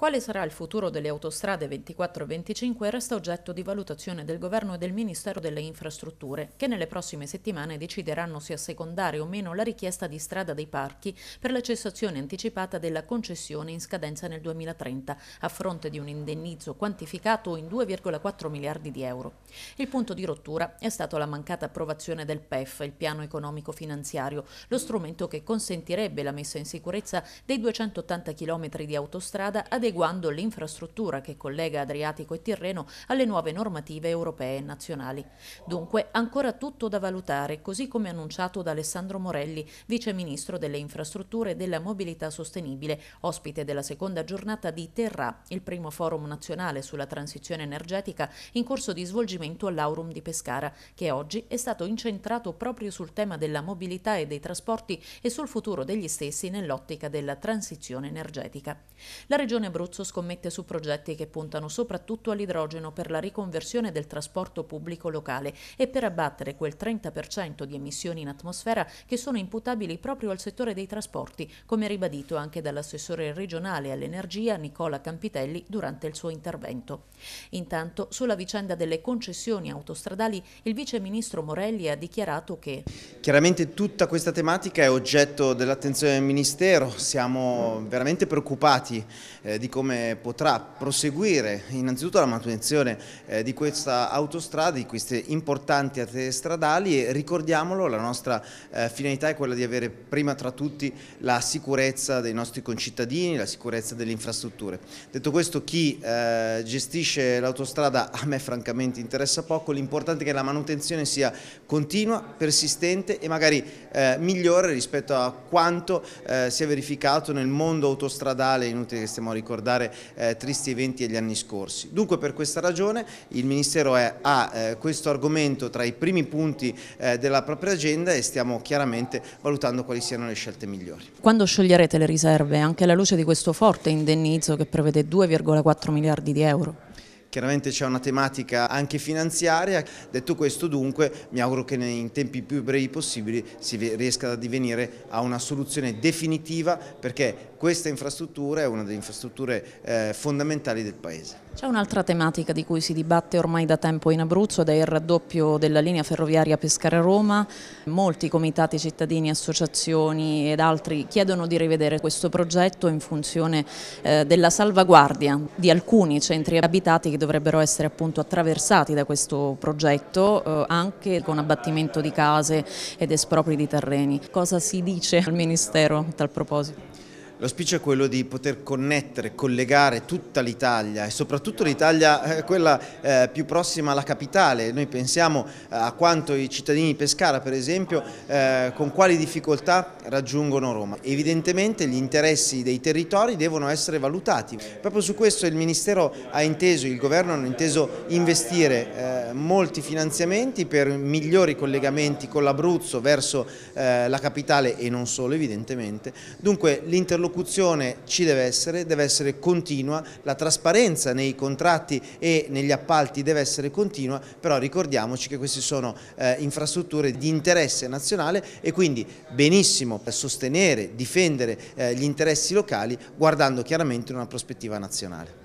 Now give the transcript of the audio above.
Quale sarà il futuro delle autostrade 24 e 25 resta oggetto di valutazione del Governo e del Ministero delle Infrastrutture, che nelle prossime settimane decideranno se assecondare o meno la richiesta di strada dei parchi per la cessazione anticipata della concessione in scadenza nel 2030, a fronte di un indennizzo quantificato in 2,4 miliardi di euro. Il punto di rottura è stata la mancata approvazione del PEF, il piano economico finanziario, lo strumento che consentirebbe la messa in sicurezza dei 280 km di autostrada adeguata adeguando l'infrastruttura che collega Adriatico e Tirreno alle nuove normative europee e nazionali. Dunque, ancora tutto da valutare, così come annunciato da Alessandro Morelli, vice ministro delle infrastrutture e della mobilità sostenibile, ospite della seconda giornata di Terra, il primo forum nazionale sulla transizione energetica in corso di svolgimento all'Aurum di Pescara, che oggi è stato incentrato proprio sul tema della mobilità e dei trasporti e sul futuro degli stessi nell'ottica della transizione energetica. La Regione Abruzzo scommette su progetti che puntano soprattutto all'idrogeno per la riconversione del trasporto pubblico locale e per abbattere quel 30% di emissioni in atmosfera che sono imputabili proprio al settore dei trasporti, come ribadito anche dall'assessore regionale all'energia Nicola Campitelli durante il suo intervento. Intanto, sulla vicenda delle concessioni autostradali, il vice ministro Morelli ha dichiarato che Chiaramente tutta questa tematica è oggetto dell'attenzione del Ministero, siamo veramente preoccupati eh, di come potrà proseguire innanzitutto la manutenzione eh, di questa autostrada, di queste importanti arterie stradali e ricordiamolo la nostra eh, finalità è quella di avere prima tra tutti la sicurezza dei nostri concittadini, la sicurezza delle infrastrutture. Detto questo chi eh, gestisce l'autostrada a me francamente interessa poco, l'importante è che la manutenzione sia continua, persistente e magari eh, migliore rispetto a quanto eh, si è verificato nel mondo autostradale, inutile che stiamo ricordando ricordare eh, tristi eventi degli anni scorsi. Dunque per questa ragione il Ministero è, ha eh, questo argomento tra i primi punti eh, della propria agenda e stiamo chiaramente valutando quali siano le scelte migliori. Quando scioglierete le riserve, anche alla luce di questo forte indennizzo che prevede 2,4 miliardi di euro? Chiaramente c'è una tematica anche finanziaria, detto questo dunque mi auguro che in tempi più brevi possibili si riesca ad divenire a una soluzione definitiva perché questa infrastruttura è una delle infrastrutture eh, fondamentali del Paese. C'è un'altra tematica di cui si dibatte ormai da tempo in Abruzzo ed è il raddoppio della linea ferroviaria Pescara-Roma. Molti comitati cittadini, associazioni ed altri chiedono di rivedere questo progetto in funzione eh, della salvaguardia di alcuni centri abitati che dovrebbero essere appunto attraversati da questo progetto eh, anche con abbattimento di case ed espropri di terreni. Cosa si dice al Ministero a tal proposito? L'auspicio è quello di poter connettere, collegare tutta l'Italia e soprattutto l'Italia eh, quella eh, più prossima alla capitale. Noi pensiamo eh, a quanto i cittadini di Pescara, per esempio, eh, con quali difficoltà raggiungono Roma. Evidentemente gli interessi dei territori devono essere valutati. Proprio su questo il Ministero ha inteso, il Governo ha inteso investire eh, molti finanziamenti per migliori collegamenti con l'Abruzzo verso eh, la capitale e non solo evidentemente. Dunque l'interlocuzione interlocuzione ci deve essere, deve essere continua, la trasparenza nei contratti e negli appalti deve essere continua, però ricordiamoci che queste sono eh, infrastrutture di interesse nazionale e quindi benissimo sostenere, difendere eh, gli interessi locali guardando chiaramente in una prospettiva nazionale.